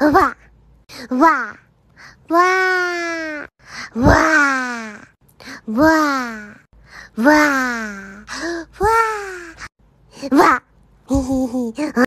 哇哇哇哇哇哇哇！嘿嘿嘿。